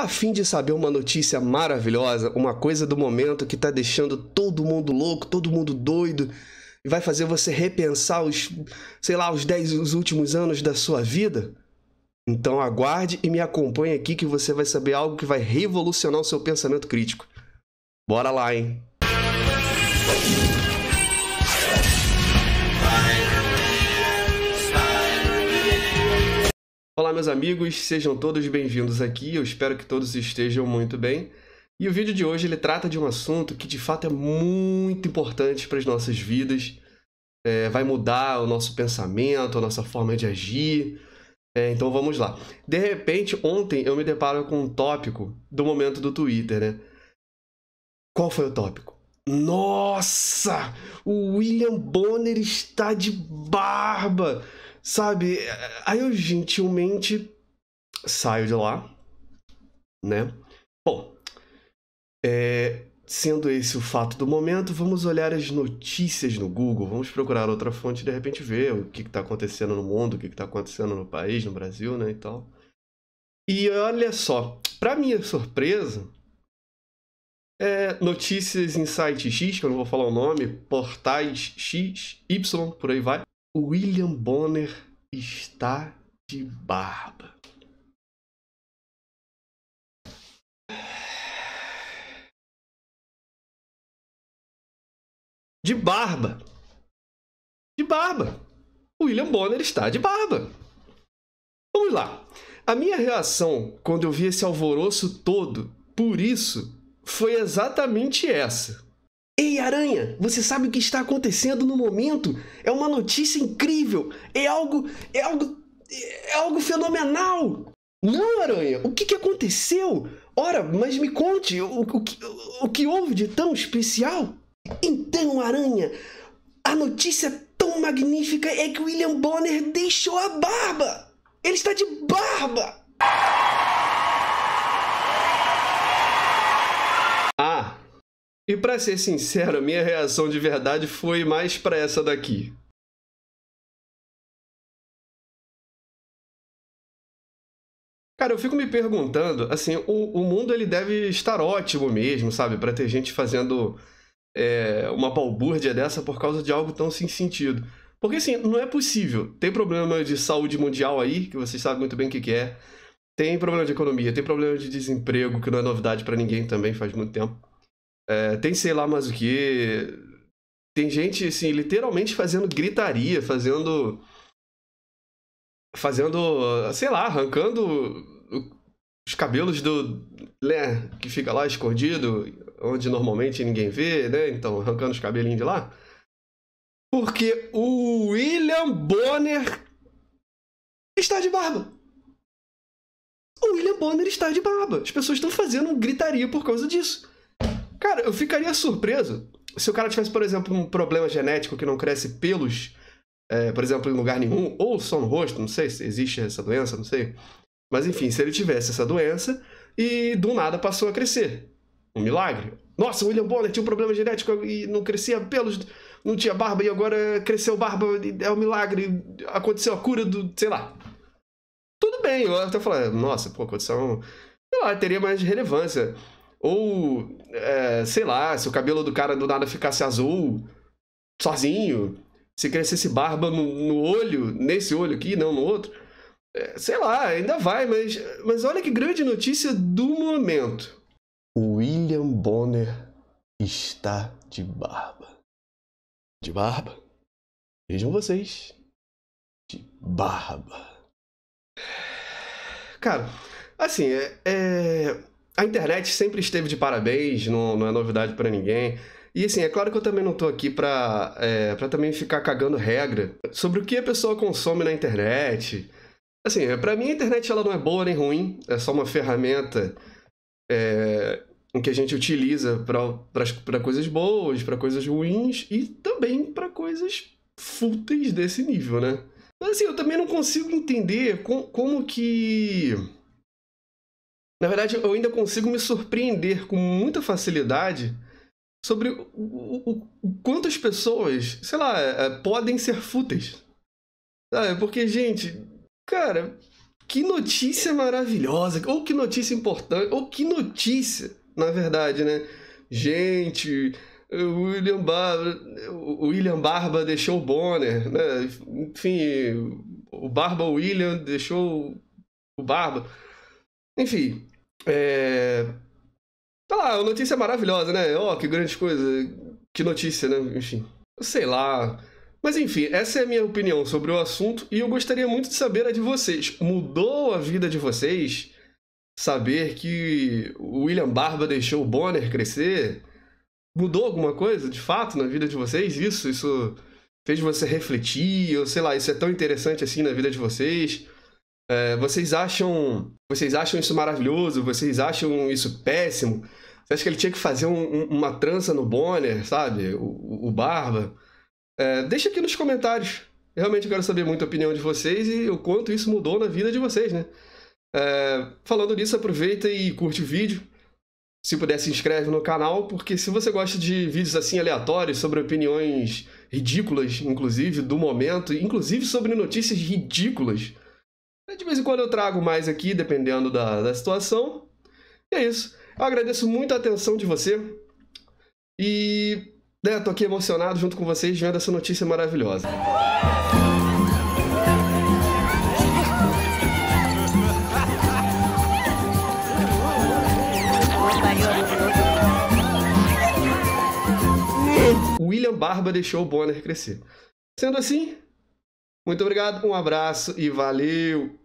A tá afim de saber uma notícia maravilhosa, uma coisa do momento que tá deixando todo mundo louco, todo mundo doido e vai fazer você repensar os, sei lá, os 10 os últimos anos da sua vida? Então aguarde e me acompanhe aqui que você vai saber algo que vai revolucionar o seu pensamento crítico. Bora lá, hein? Olá, meus amigos, sejam todos bem-vindos aqui. Eu espero que todos estejam muito bem. E o vídeo de hoje ele trata de um assunto que de fato é muito importante para as nossas vidas. É, vai mudar o nosso pensamento, a nossa forma de agir. É, então vamos lá. De repente, ontem eu me deparo com um tópico do momento do Twitter, né? Qual foi o tópico? Nossa! O William Bonner está de barba! Sabe? Aí eu gentilmente saio de lá, né? Bom, é, sendo esse o fato do momento, vamos olhar as notícias no Google, vamos procurar outra fonte e de repente ver o que está acontecendo no mundo, o que está acontecendo no país, no Brasil, né? E tal. E olha só, para minha surpresa, é, notícias em site X, que eu não vou falar o nome, portais X, Y, por aí vai, William Bonner está de barba. De barba. De barba. William Bonner está de barba. Vamos lá. A minha reação quando eu vi esse alvoroço todo, por isso, foi exatamente essa. Ei, Aranha, você sabe o que está acontecendo no momento? É uma notícia incrível! É algo. É algo. É algo fenomenal! Não, Aranha, o que, que aconteceu? Ora, mas me conte, o, o, o que houve de tão especial? Então, Aranha, a notícia tão magnífica é que William Bonner deixou a barba! Ele está de barba! E para ser sincero, a minha reação de verdade foi mais para essa daqui. Cara, eu fico me perguntando, assim, o, o mundo ele deve estar ótimo mesmo, sabe? Para ter gente fazendo é, uma balbúrdia dessa por causa de algo tão sem sentido. Porque, assim, não é possível. Tem problema de saúde mundial aí, que vocês sabem muito bem o que, que é. Tem problema de economia, tem problema de desemprego, que não é novidade para ninguém também, faz muito tempo. É, tem sei lá mais o que. Tem gente, assim, literalmente fazendo gritaria, fazendo. Fazendo, sei lá, arrancando os cabelos do. Né, que fica lá escondido, onde normalmente ninguém vê, né? Então, arrancando os cabelinhos de lá. Porque o William Bonner está de barba. O William Bonner está de barba. As pessoas estão fazendo gritaria por causa disso. Cara, eu ficaria surpreso se o cara tivesse, por exemplo, um problema genético que não cresce pelos, é, por exemplo, em lugar nenhum, ou só no rosto, não sei se existe essa doença, não sei. Mas enfim, se ele tivesse essa doença e do nada passou a crescer. Um milagre. Nossa, o William Bonner tinha um problema genético e não crescia pelos, não tinha barba e agora cresceu barba, é um milagre, aconteceu a cura do, sei lá. Tudo bem, eu até falar, nossa, pô, a condição, sei lá, teria mais relevância. Ou, é, sei lá, se o cabelo do cara do nada ficasse azul, sozinho, se crescesse barba no, no olho, nesse olho aqui, não no outro. É, sei lá, ainda vai, mas, mas olha que grande notícia do momento. William Bonner está de barba. De barba? Vejam vocês. De barba. Cara, assim, é, é, a internet sempre esteve de parabéns, não, não é novidade para ninguém. E assim, é claro que eu também não tô aqui pra, é, pra também ficar cagando regra sobre o que a pessoa consome na internet. Assim, é, para mim a internet ela não é boa nem ruim, é só uma ferramenta é, em que a gente utiliza para coisas boas, para coisas ruins e também para coisas fúteis desse nível, né? Mas assim, eu também não consigo entender com, como que na verdade, eu ainda consigo me surpreender com muita facilidade sobre o, o, o quantas pessoas, sei lá, é, é, podem ser fúteis. Sabe? Porque, gente, cara, que notícia maravilhosa, ou que notícia importante, ou que notícia, na verdade, né? Gente, o William Bar o William Barba deixou o Bonner, né? Enfim, o Barba William deixou o Barba. Enfim, é... Tá lá, a notícia é maravilhosa, né? Ó, oh, que grande coisa. Que notícia, né? Enfim. Sei lá. Mas enfim, essa é a minha opinião sobre o assunto e eu gostaria muito de saber a de vocês. Mudou a vida de vocês saber que o William Barba deixou o Bonner crescer? Mudou alguma coisa de fato na vida de vocês? Isso, isso fez você refletir, ou sei lá, isso é tão interessante assim na vida de vocês? É, vocês acham vocês acham isso maravilhoso? Vocês acham isso péssimo? Você acha que ele tinha que fazer um, um, uma trança no Bonner, sabe? O, o Barba? É, deixa aqui nos comentários. Eu realmente quero saber muito a opinião de vocês e o quanto isso mudou na vida de vocês, né? É, falando nisso, aproveita e curte o vídeo. Se puder, se inscreve no canal, porque se você gosta de vídeos assim aleatórios, sobre opiniões ridículas, inclusive, do momento, inclusive sobre notícias ridículas, de vez em quando eu trago mais aqui, dependendo da, da situação. E é isso. Eu agradeço muito a atenção de você. E né, tô aqui emocionado junto com vocês vendo essa notícia maravilhosa. William Barba deixou o Bonner crescer. Sendo assim, muito obrigado, um abraço e valeu!